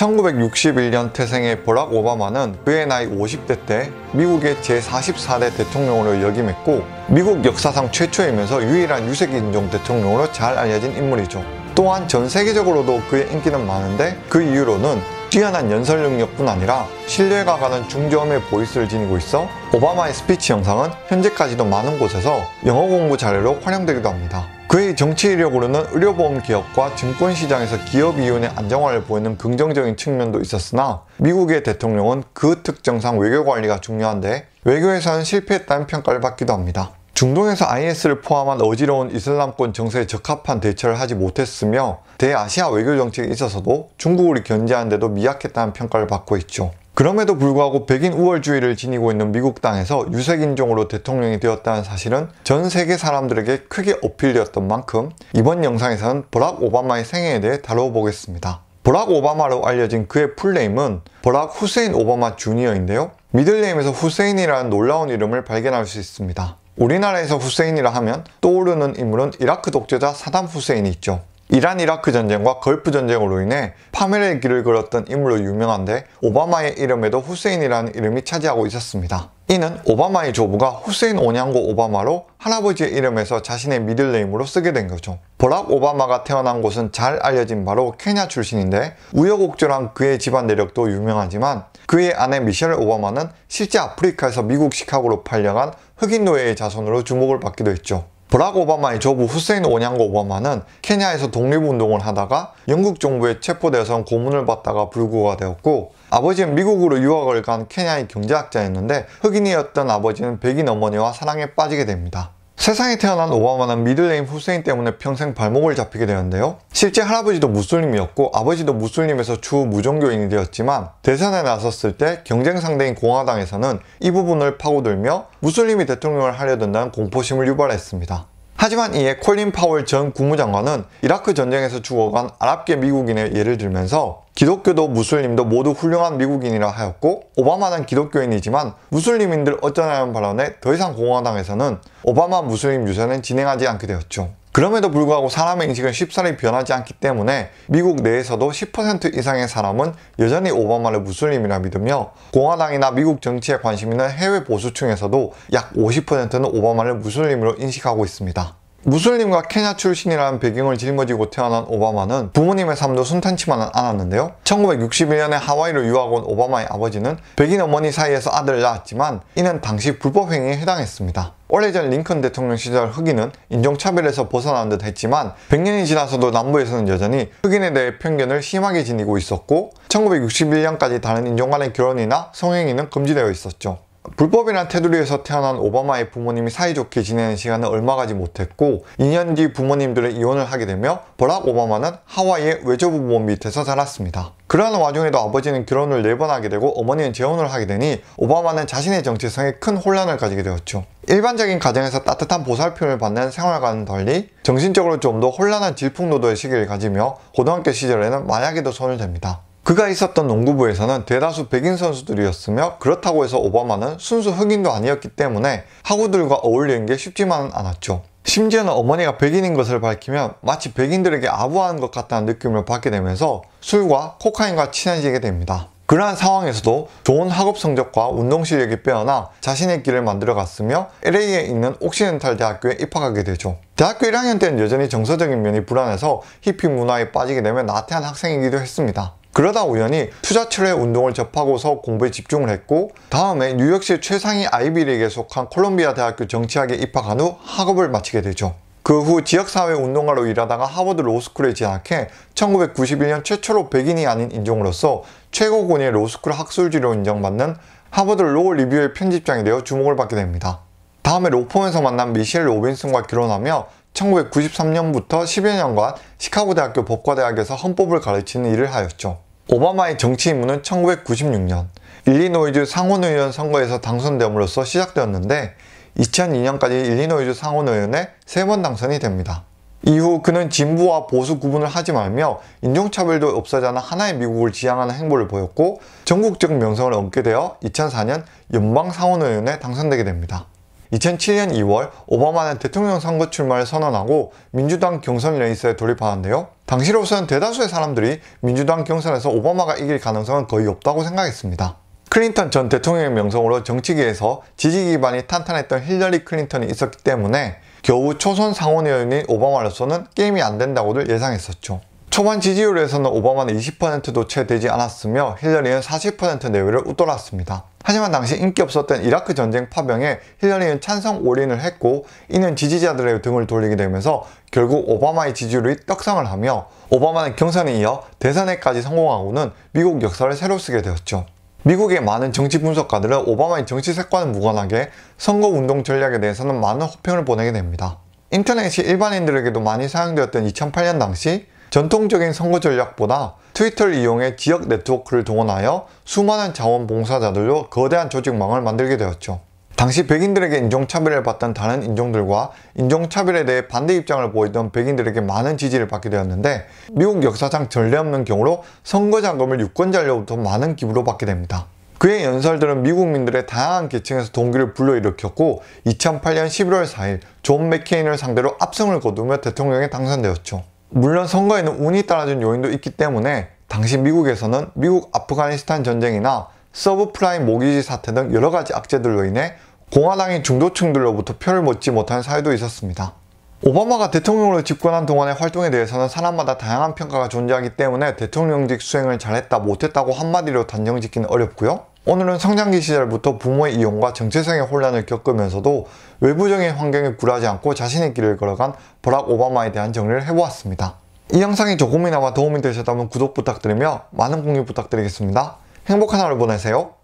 1961년 태생의 버락 오바마는 그의 나이 50대 때 미국의 제44대 대통령으로 역임했고 미국 역사상 최초이면서 유일한 유색인종 대통령으로 잘 알려진 인물이죠. 또한 전 세계적으로도 그의 인기는 많은데 그 이유로는 뛰어난 연설 능력뿐 아니라 신뢰가 가는 중저음의 보이스를 지니고 있어 오바마의 스피치 영상은 현재까지도 많은 곳에서 영어 공부 자료로 활용되기도 합니다. 그의 정치 이력으로는 의료보험 개혁과 증권시장에서 기업 이윤의 안정화를 보이는 긍정적인 측면도 있었으나 미국의 대통령은 그 특정상 외교 관리가 중요한데 외교에서는 실패했다는 평가를 받기도 합니다. 중동에서 IS를 포함한 어지러운 이슬람권 정세에 적합한 대처를 하지 못했으며 대아시아 외교 정책에 있어서도 중국을 견제하는데도 미약했다는 평가를 받고 있죠. 그럼에도 불구하고 백인 우월주의를 지니고 있는 미국 땅에서 유색인종으로 대통령이 되었다는 사실은 전 세계 사람들에게 크게 어필되었던 만큼 이번 영상에서는 버락 오바마의 생애에 대해 다뤄보겠습니다. 버락 오바마로 알려진 그의 풀네임은 버락 후세인 오바마 주니어인데요. 미들네임에서 후세인이라는 놀라운 이름을 발견할 수 있습니다. 우리나라에서 후세인이라 하면 떠오르는 인물은 이라크 독재자 사담 후세인이 있죠. 이란 이라크 전쟁과 걸프 전쟁으로 인해 파멸의 길을 걸었던 인물로 유명한데 오바마의 이름에도 후세인이라는 이름이 차지하고 있었습니다. 이는 오바마의 조부가 후세인 오냥고 오바마로 할아버지의 이름에서 자신의 미들네임으로 쓰게 된 거죠. 보락 오바마가 태어난 곳은 잘 알려진 바로 케냐 출신인데 우여곡절한 그의 집안 내력도 유명하지만 그의 아내 미셸 오바마는 실제 아프리카에서 미국 시카고로 팔려간 흑인 노예의 자손으로 주목을 받기도 했죠. 브락 오바마의 조부 후세인 오냥고 오바마는 케냐에서 독립운동을 하다가 영국 정부에 체포돼서 고문을 받다가 불구가 되었고 아버지는 미국으로 유학을 간 케냐의 경제학자였는데 흑인이었던 아버지는 백인 어머니와 사랑에 빠지게 됩니다. 세상에 태어난 오바마는 미들네임 후세인 때문에 평생 발목을 잡히게 되는데요. 었 실제 할아버지도 무슬림이었고 아버지도 무슬림에서 주 무종교인이 되었지만 대선에 나섰을 때 경쟁 상대인 공화당에서는 이 부분을 파고들며 무슬림이 대통령을 하려든다는 공포심을 유발했습니다. 하지만 이에 콜린 파월 전 국무장관은 이라크 전쟁에서 죽어간 아랍계 미국인의 예를 들면서 기독교도 무슬림도 모두 훌륭한 미국인이라 하였고 오바마는 기독교인이지만 무슬림인들 어쩌냐는 발언에 더 이상 공화당에서는 오바마 무슬림 유세는 진행하지 않게 되었죠. 그럼에도 불구하고 사람의 인식은 쉽사리 변하지 않기 때문에 미국 내에서도 10% 이상의 사람은 여전히 오바마를 무슬림이라 믿으며 공화당이나 미국 정치에 관심 있는 해외 보수층에서도 약 50%는 오바마를 무슬림으로 인식하고 있습니다. 무슬림과 케냐 출신이라는 배경을 짊어지고 태어난 오바마는 부모님의 삶도 순탄치만은 않았는데요. 1961년에 하와이로 유학 온 오바마의 아버지는 백인 어머니 사이에서 아들을 낳았지만 이는 당시 불법행위에 해당했습니다. 오래전 링컨 대통령 시절 흑인은 인종차별에서 벗어난 듯 했지만 100년이 지나서도 남부에서는 여전히 흑인에 대해 편견을 심하게 지니고 있었고 1961년까지 다른 인종 간의 결혼이나 성행위는 금지되어 있었죠. 불법이란 테두리에서 태어난 오바마의 부모님이 사이좋게 지내는 시간은 얼마 가지 못했고 2년 뒤 부모님들은 이혼을 하게 되며 버락 오바마는 하와이의 외조부 모모 밑에서 살았습니다. 그러한 와중에도 아버지는 결혼을 4번 하게 되고 어머니는 재혼을 하게 되니 오바마는 자신의 정체성에 큰 혼란을 가지게 되었죠. 일반적인 가정에서 따뜻한 보살핌을 받는 생활과는 달리 정신적으로 좀 더 혼란한 질풍노도의 시기를 가지며 고등학교 시절에는 마약에도 손을 댑니다. 그가 있었던 농구부에서는 대다수 백인 선수들이었으며 그렇다고 해서 오바마는 순수 흑인도 아니었기 때문에 학우들과 어울리는 게 쉽지만은 않았죠. 심지어는 어머니가 백인인 것을 밝히면 마치 백인들에게 아부하는 것 같다는 느낌을 받게 되면서 술과 코카인과 친해지게 됩니다. 그러한 상황에서도 좋은 학업 성적과 운동 실력이 빼어나 자신의 길을 만들어 갔으며 LA에 있는 옥시넨탈 대학교에 입학하게 되죠. 대학교 1학년 때는 여전히 정서적인 면이 불안해서 히피 문화에 빠지게 되면 나태한 학생이기도 했습니다. 그러다 우연히 투자철의 운동을 접하고서 공부에 집중을 했고 다음에 뉴욕시 최상위 아이비리그에 속한 콜롬비아 대학교 정치학에 입학한 후 학업을 마치게 되죠. 그 후 지역사회 운동가로 일하다가 하버드 로스쿨에 진학해 1991년 최초로 백인이 아닌 인종으로서 최고 권위의 로스쿨 학술지로 인정받는 하버드 로우 리뷰의 편집장이 되어 주목을 받게 됩니다. 다음에 로펌에서 만난 미셸 로빈슨과 결혼하며 1993년부터 10여 년간 시카고 대학교 법과대학에서 헌법을 가르치는 일을 하였죠. 오바마의 정치 입문은 1996년 일리노이주 상원의원 선거에서 당선됨으로써 시작되었는데 2002년까지 일리노이주 상원의원에 세 번 당선이 됩니다. 이후 그는 진보와 보수 구분을 하지 말며 인종차별도 없어자는 하나의 미국을 지향하는 행보를 보였고 전국적 명성을 얻게 되어 2004년 연방상원의원에 당선되게 됩니다. 2007년 2월 오바마는 대통령 선거 출마를 선언하고 민주당 경선 레이스에 돌입하는데요. 당시로서는 대다수의 사람들이 민주당 경선에서 오바마가 이길 가능성은 거의 없다고 생각했습니다. 클린턴 전 대통령의 명성으로 정치계에서 지지 기반이 탄탄했던 힐러리 클린턴이 있었기 때문에 겨우 초선 상원의원인 오바마로서는 게임이 안 된다고들 예상했었죠. 초반 지지율에서는 오바마는 20%도 채 되지 않았으며 힐러리는 40% 내외를 웃돌았습니다. 하지만 당시 인기 없었던 이라크 전쟁 파병에 힐러리는 찬성 올인을 했고 이는 지지자들의 등을 돌리게 되면서 결국 오바마의 지지율이 떡상을 하며 오바마는 경선에 이어 대선에까지 성공하고는 미국 역사를 새로 쓰게 되었죠. 미국의 많은 정치 분석가들은 오바마의 정치 색과는 무관하게 선거운동 전략에 대해서는 많은 호평을 보내게 됩니다. 인터넷이 일반인들에게도 많이 사용되었던 2008년 당시 전통적인 선거 전략보다 트위터를 이용해 지역 네트워크를 동원하여 수많은 자원봉사자들로 거대한 조직망을 만들게 되었죠. 당시 백인들에게 인종차별을 받던 다른 인종들과 인종차별에 대해 반대 입장을 보이던 백인들에게 많은 지지를 받게 되었는데 미국 역사상 전례 없는 경우로 선거자금을 유권자로부터 많은 기부로 받게 됩니다. 그의 연설들은 미국민들의 다양한 계층에서 동기를 불러일으켰고 2008년 11월 4일 존 맥케인을 상대로 압승을 거두며 대통령에 당선되었죠. 물론 선거에는 운이 따라준 요인도 있기 때문에 당시 미국에서는 미국 아프가니스탄 전쟁이나 서브프라임 모기지 사태 등 여러 가지 악재들로 인해 공화당이 중도층들로부터 표를 얻지 못한 사유도 있었습니다. 오바마가 대통령으로 집권한 동안의 활동에 대해서는 사람마다 다양한 평가가 존재하기 때문에 대통령직 수행을 잘했다 못했다고 한마디로 단정짓기는 어렵고요. 오늘은 성장기 시절부터 부모의 이혼과 정체성의 혼란을 겪으면서도 외부적인 환경에 굴하지 않고 자신의 길을 걸어간 버락 오바마에 대한 정리를 해보았습니다. 이 영상이 조금이나마 도움이 되셨다면 구독 부탁드리며 많은 공유 부탁드리겠습니다. 행복한 하루 보내세요.